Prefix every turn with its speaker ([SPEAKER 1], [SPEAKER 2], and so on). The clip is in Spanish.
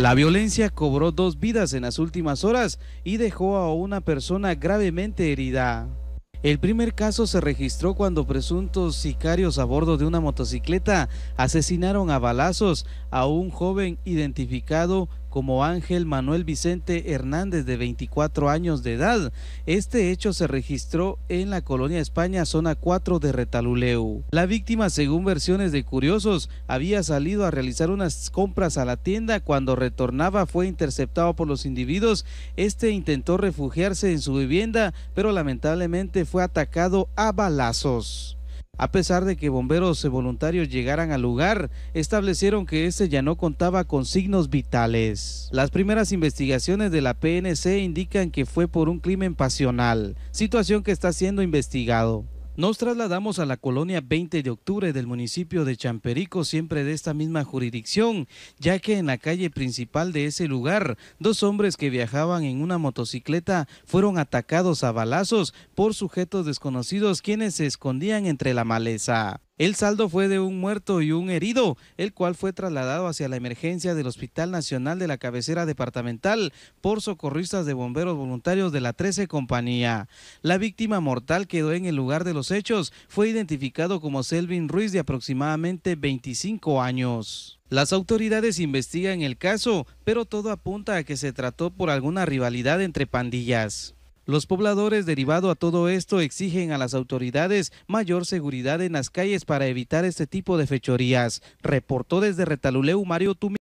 [SPEAKER 1] La violencia cobró dos vidas en las últimas horas y dejó a una persona gravemente herida. El primer caso se registró cuando presuntos sicarios a bordo de una motocicleta asesinaron a balazos a un joven identificado como Ángel Manuel Vicente Hernández de 24 años de edad. Este hecho se registró en la colonia España, zona 4 de Retaluleu. La víctima, según versiones de curiosos, había salido a realizar unas compras a la tienda. Cuando retornaba fue interceptado por los individuos. Este intentó refugiarse en su vivienda, pero lamentablemente fue atacado a balazos. A pesar de que bomberos voluntarios llegaran al lugar, establecieron que este ya no contaba con signos vitales. Las primeras investigaciones de la PNC indican que fue por un crimen pasional, situación que está siendo investigado. Nos trasladamos a la colonia 20 de octubre del municipio de Champerico, siempre de esta misma jurisdicción, ya que en la calle principal de ese lugar, dos hombres que viajaban en una motocicleta fueron atacados a balazos por sujetos desconocidos quienes se escondían entre la maleza. El saldo fue de un muerto y un herido, el cual fue trasladado hacia la emergencia del Hospital Nacional de la Cabecera Departamental por socorristas de bomberos voluntarios de la 13 Compañía. La víctima mortal quedó en el lugar de los hechos, fue identificado como Selvin Ruiz de aproximadamente 25 años. Las autoridades investigan el caso, pero todo apunta a que se trató por alguna rivalidad entre pandillas. Los pobladores derivado a todo esto exigen a las autoridades mayor seguridad en las calles para evitar este tipo de fechorías. Reportó desde Retaluleu Mario Tumi.